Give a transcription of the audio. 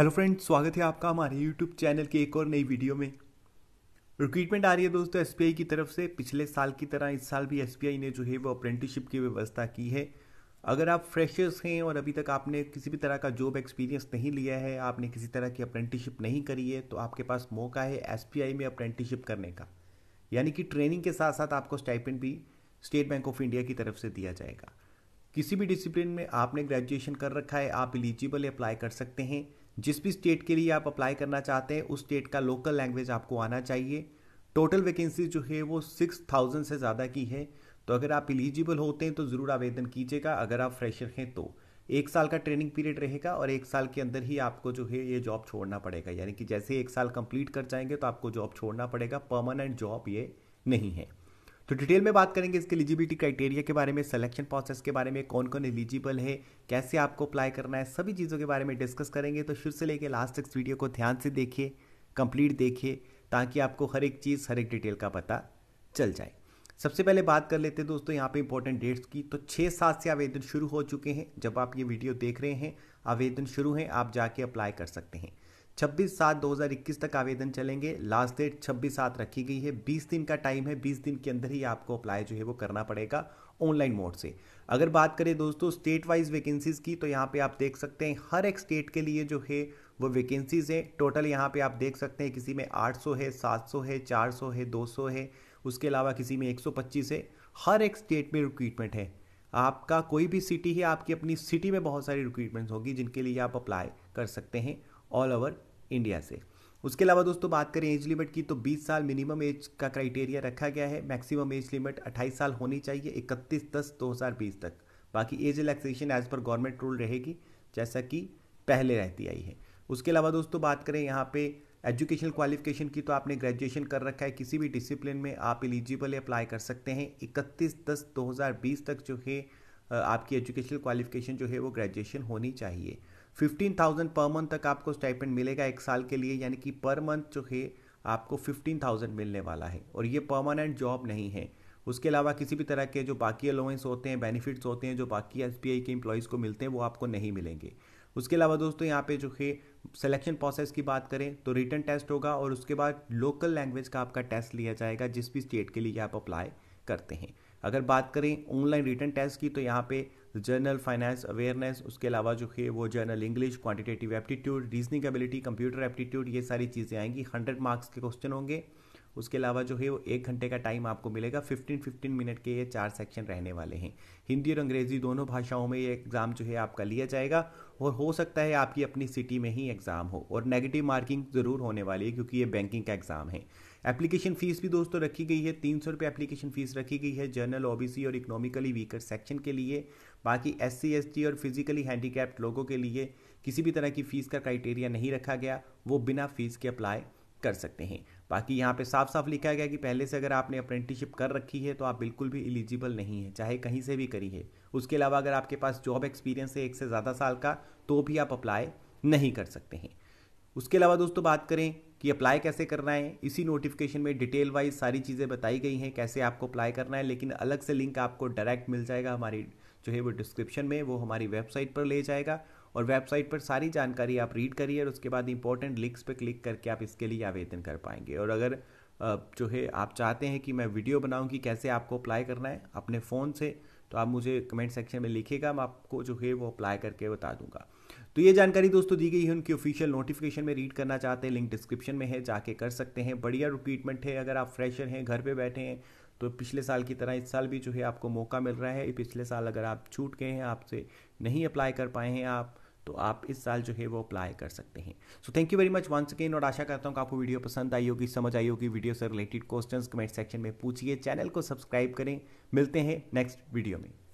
hello friend स्वागत है आपका हमारे यूट्यूब चैनल के एक और नई वीडियो में रिक्रूटमेंट आ रही है दोस्तों एस की तरफ से पिछले साल की तरह इस साल भी एस ने जो है वो अप्रेंटिसशिप की व्यवस्था की है अगर आप फ्रेशर्स हैं और अभी तक आपने किसी भी तरह का जॉब एक्सपीरियंस नहीं लिया है आपने किसी तरह की अप्रेंटिसशिप नहीं करी है तो आपके पास मौका है एस में अप्रेंटिसशिप करने का यानी कि ट्रेनिंग के साथ साथ आपको स्टाइपेंट भी स्टेट बैंक ऑफ इंडिया की तरफ से दिया जाएगा किसी भी डिसिप्लिन में आपने ग्रेजुएशन कर रखा है आप एलिजिबल अप्लाई कर सकते हैं जिस भी स्टेट के लिए आप अप्लाई करना चाहते हैं उस स्टेट का लोकल लैंग्वेज आपको आना चाहिए टोटल वैकेंसी जो है वो सिक्स थाउजेंड से ज़्यादा की है तो अगर आप एलिजिबल होते हैं तो ज़रूर आवेदन कीजिएगा अगर आप फ्रेशर हैं तो एक साल का ट्रेनिंग पीरियड रहेगा और एक साल के अंदर ही आपको जो है ये जॉब छोड़ना पड़ेगा यानी कि जैसे एक साल कंप्लीट कर जाएंगे तो आपको जॉब छोड़ना पड़ेगा परमानेंट जॉब ये नहीं है तो डिटेल में बात करेंगे इसके एलिजिबिलिटी क्राइटेरिया के बारे में सिलेक्शन प्रोसेस के बारे में कौन कौन एलिजिबल है कैसे आपको अप्लाई करना है सभी चीज़ों के बारे में डिस्कस करेंगे तो शुरू से लेकर लास्ट तक वीडियो को ध्यान से देखिए कंप्लीट देखिए ताकि आपको हर एक चीज़ हर एक डिटेल का पता चल जाए सबसे पहले बात कर लेते हैं दोस्तों यहाँ पे इंपॉर्टेंट डेट्स की तो छः सात से आवेदन शुरू हो चुके हैं जब आप ये वीडियो देख रहे हैं आवेदन शुरू हैं आप जाके अप्लाई कर सकते हैं 26 सात 2021 तक आवेदन चलेंगे लास्ट डेट 26 सात रखी गई है 20 दिन का टाइम है 20 दिन के अंदर ही आपको अप्लाई जो है वो करना पड़ेगा ऑनलाइन मोड से अगर बात करें दोस्तों स्टेट वाइज वैकेंसीज की तो यहाँ पे आप देख सकते हैं हर एक स्टेट के लिए जो है वो वैकेंसीज हैं टोटल यहाँ पे आप देख सकते हैं किसी में 800 है 700 है 400 है 200 है उसके अलावा किसी में 125 है हर एक स्टेट में रिक्रूटमेंट है आपका कोई भी सिटी है आपकी अपनी सिटी में बहुत सारी रिक्रूटमेंट होगी जिनके लिए आप अप्लाई कर सकते हैं ऑल ओवर इंडिया से उसके अलावा दोस्तों बात करें एज लिमिट की तो 20 साल मिनिमम एज का क्राइटेरिया रखा गया है मैक्सिमम एज लिमिट 28 साल होनी चाहिए 31 दस 2020 तक बाकी एज रिलैक्सेशन एज पर गवर्नमेंट रूल रहेगी जैसा कि पहले रहती आई है उसके अलावा दोस्तों बात करें यहाँ पे एजुकेशनल क्वालिफिकेशन की तो आपने ग्रेजुएशन कर रखा है किसी भी डिसिप्लिन में आप एलिजिबल अप्लाई कर सकते हैं इकतीस दस दो तक जो है आपकी एजुकेशनल क्वालिफिकेशन जो है वो ग्रेजुएशन होनी चाहिए फिफ्टीन थाउजेंड पर मंथ तक आपको स्टाइपेंड मिलेगा एक साल के लिए यानी कि पर मंथ जो है आपको फिफ्टीन थाउजेंड मिलने वाला है और ये परमानेंट जॉब नहीं है उसके अलावा किसी भी तरह के जो बाकी अलाउंस होते हैं बेनिफिट्स होते हैं जो बाकी एस के एम्प्लॉयज़ को मिलते हैं वो आपको नहीं मिलेंगे उसके अलावा दोस्तों यहाँ पे जो है सिलेक्शन प्रोसेस की बात करें तो रिटर्न टेस्ट होगा और उसके बाद लोकल लैंग्वेज का आपका टेस्ट लिया जाएगा जिस भी स्टेट के लिए आप अप्लाई करते हैं अगर बात करें ऑनलाइन रिटर्न टेस्ट की तो यहाँ पे जर्नल फाइनेंस अवेयरनेस उसके अलावा जो है वो general English quantitative aptitude reasoning ability computer aptitude ये सारी चीज़ें आएंगी हंड्रेड मार्क्स के क्वेश्चन होंगे उसके अलावा जो है वो एक घंटे का टाइम आपको मिलेगा फिफ्टीन फिफ्टीन मिनट के ये चार सेक्शन रहने वाले हैं हिंदी और अंग्रेजी दोनों भाषाओं में ये एग्ज़ाम जो है आपका लिया जाएगा और हो सकता है आपकी अपनी सिटी में ही एग्ज़ाम हो और नेगेटिव मार्किंग ज़रूर होने वाली है क्योंकि ये बैंकिंग का एग्ज़ाम है एप्लीकेशन फ़ीस भी दोस्तों रखी गई है तीन सौ रुपये एप्लीकेशन फ़ीस रखी गई है जर्नल ओबीसी और इकोनॉमिकली वीकर सेक्शन के लिए बाकी एस सी और फिजिकली हैंडीकैप्ड लोगों के लिए किसी भी तरह की फ़ीस का क्राइटेरिया नहीं रखा गया वो बिना फ़ीस के अप्लाई कर सकते हैं बाकी यहाँ पे साफ साफ लिखा गया कि पहले से अगर आपने अप्रेंटिसशिप कर रखी है तो आप बिल्कुल भी एलिजिबल नहीं है चाहे कहीं से भी करी है उसके अलावा अगर आपके पास जॉब एक्सपीरियंस है एक से ज़्यादा साल का तो भी आप अप्लाई नहीं कर सकते हैं उसके अलावा दोस्तों बात करें कि अप्लाई कैसे करना है इसी नोटिफिकेशन में डिटेल वाइज सारी चीज़ें बताई गई हैं कैसे आपको अप्लाई करना है लेकिन अलग से लिंक आपको डायरेक्ट मिल जाएगा हमारी जो है वो डिस्क्रिप्शन में वो हमारी वेबसाइट पर ले जाएगा और वेबसाइट पर सारी जानकारी आप रीड करिए और उसके बाद इंपॉर्टेंट लिंक्स पर क्लिक करके आप इसके लिए आवेदन कर पाएंगे और अगर जो है आप चाहते हैं कि मैं वीडियो बनाऊं कि कैसे आपको अप्लाई करना है अपने फ़ोन से तो आप मुझे कमेंट सेक्शन में लिखेगा मैं आपको जो है वो अप्लाई करके बता दूंगा तो ये जानकारी दोस्तों दी गई है उनकी ऑफिशियल नोटिफिकेशन में रीड करना चाहते हैं लिंक डिस्क्रिप्शन में है जाके कर सकते हैं बढ़िया रिक्रूटमेंट है अगर आप फ्रेशर हैं घर पर बैठे हैं तो पिछले साल की तरह इस साल भी जो है आपको मौका मिल रहा है पिछले साल अगर आप छूट गए हैं आपसे नहीं अप्लाई कर पाए हैं आप तो आप इस साल जो है वो अप्लाई कर सकते हैं so thank you very much once again और आशा करता हूँ आपको वीडियो पसंद आई होगी समझ आई होगी वीडियो से रिलेटेड क्वेश्चन कमेंट सेक्शन में पूछिए चैनल को सब्सक्राइब करें मिलते हैं नेक्स्ट वीडियो में